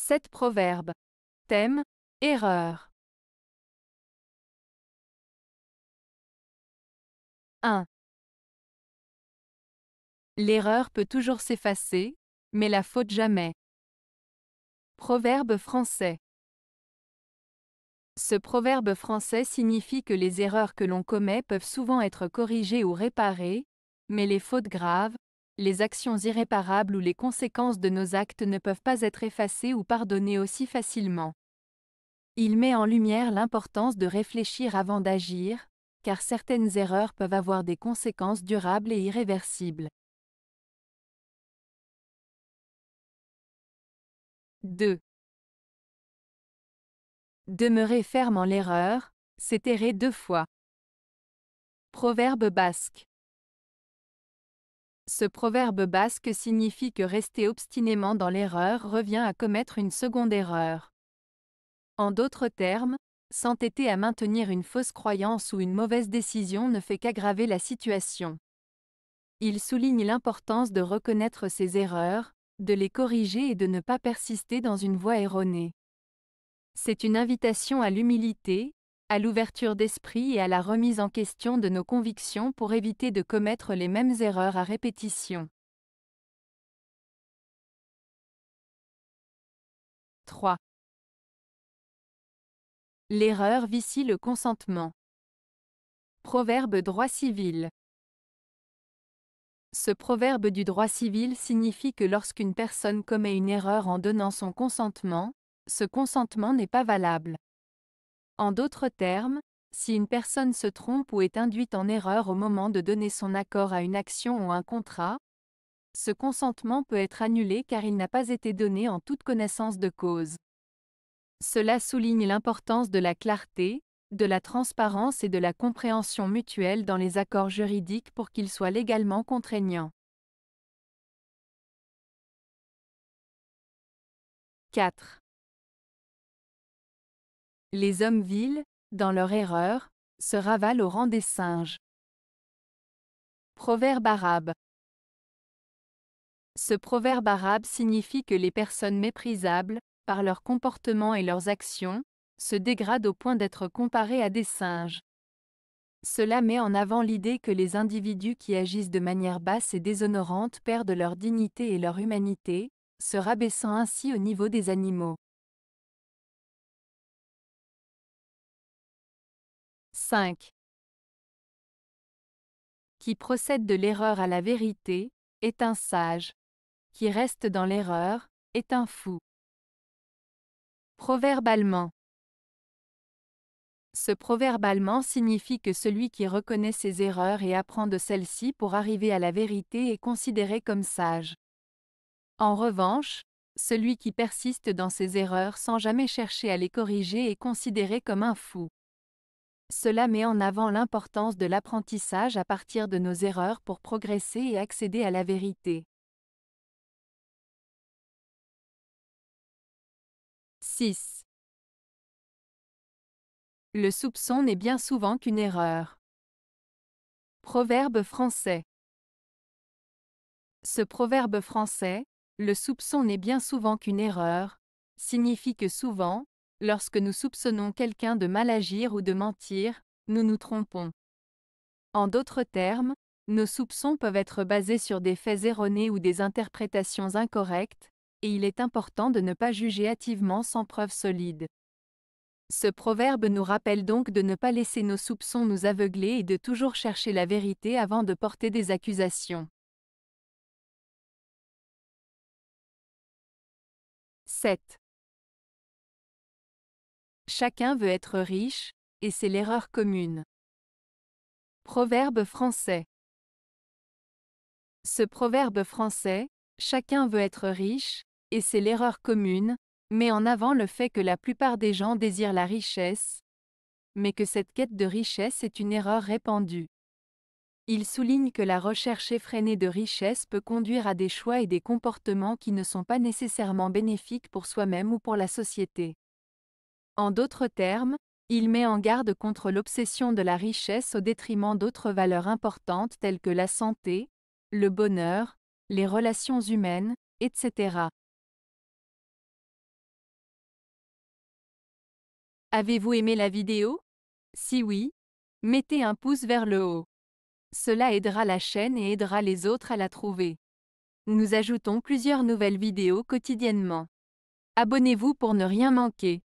7 proverbes. Thème Erreur. 1. L'erreur peut toujours s'effacer, mais la faute jamais. Proverbe français. Ce proverbe français signifie que les erreurs que l'on commet peuvent souvent être corrigées ou réparées, mais les fautes graves, les actions irréparables ou les conséquences de nos actes ne peuvent pas être effacées ou pardonnées aussi facilement. Il met en lumière l'importance de réfléchir avant d'agir, car certaines erreurs peuvent avoir des conséquences durables et irréversibles. 2. Demeurer ferme en l'erreur, c'est errer deux fois. Proverbe basque. Ce proverbe basque signifie que rester obstinément dans l'erreur revient à commettre une seconde erreur. En d'autres termes, s'entêter à maintenir une fausse croyance ou une mauvaise décision ne fait qu'aggraver la situation. Il souligne l'importance de reconnaître ses erreurs, de les corriger et de ne pas persister dans une voie erronée. C'est une invitation à l'humilité, à l'ouverture d'esprit et à la remise en question de nos convictions pour éviter de commettre les mêmes erreurs à répétition. 3. L'erreur vicie le consentement. Proverbe droit civil. Ce proverbe du droit civil signifie que lorsqu'une personne commet une erreur en donnant son consentement, ce consentement n'est pas valable. En d'autres termes, si une personne se trompe ou est induite en erreur au moment de donner son accord à une action ou un contrat, ce consentement peut être annulé car il n'a pas été donné en toute connaissance de cause. Cela souligne l'importance de la clarté, de la transparence et de la compréhension mutuelle dans les accords juridiques pour qu'ils soient légalement contraignants. 4. Les hommes vils, dans leur erreur, se ravalent au rang des singes. Proverbe arabe. Ce proverbe arabe signifie que les personnes méprisables, par leur comportement et leurs actions, se dégradent au point d'être comparées à des singes. Cela met en avant l'idée que les individus qui agissent de manière basse et déshonorante perdent leur dignité et leur humanité, se rabaissant ainsi au niveau des animaux. 5. Qui procède de l'erreur à la vérité, est un sage. Qui reste dans l'erreur, est un fou. Proverbe allemand. Ce proverbe allemand signifie que celui qui reconnaît ses erreurs et apprend de celles-ci pour arriver à la vérité est considéré comme sage. En revanche, celui qui persiste dans ses erreurs sans jamais chercher à les corriger est considéré comme un fou. Cela met en avant l'importance de l'apprentissage à partir de nos erreurs pour progresser et accéder à la vérité. 6. Le soupçon n'est bien souvent qu'une erreur. Proverbe français. Ce proverbe français, le soupçon n'est bien souvent qu'une erreur, signifie que souvent, Lorsque nous soupçonnons quelqu'un de mal agir ou de mentir, nous nous trompons. En d'autres termes, nos soupçons peuvent être basés sur des faits erronés ou des interprétations incorrectes, et il est important de ne pas juger hâtivement sans preuves solides. Ce proverbe nous rappelle donc de ne pas laisser nos soupçons nous aveugler et de toujours chercher la vérité avant de porter des accusations. 7. Chacun veut être riche, et c'est l'erreur commune. Proverbe français. Ce proverbe français, chacun veut être riche, et c'est l'erreur commune, met en avant le fait que la plupart des gens désirent la richesse, mais que cette quête de richesse est une erreur répandue. Il souligne que la recherche effrénée de richesse peut conduire à des choix et des comportements qui ne sont pas nécessairement bénéfiques pour soi-même ou pour la société. En d'autres termes, il met en garde contre l'obsession de la richesse au détriment d'autres valeurs importantes telles que la santé, le bonheur, les relations humaines, etc. Avez-vous aimé la vidéo Si oui, mettez un pouce vers le haut. Cela aidera la chaîne et aidera les autres à la trouver. Nous ajoutons plusieurs nouvelles vidéos quotidiennement. Abonnez-vous pour ne rien manquer.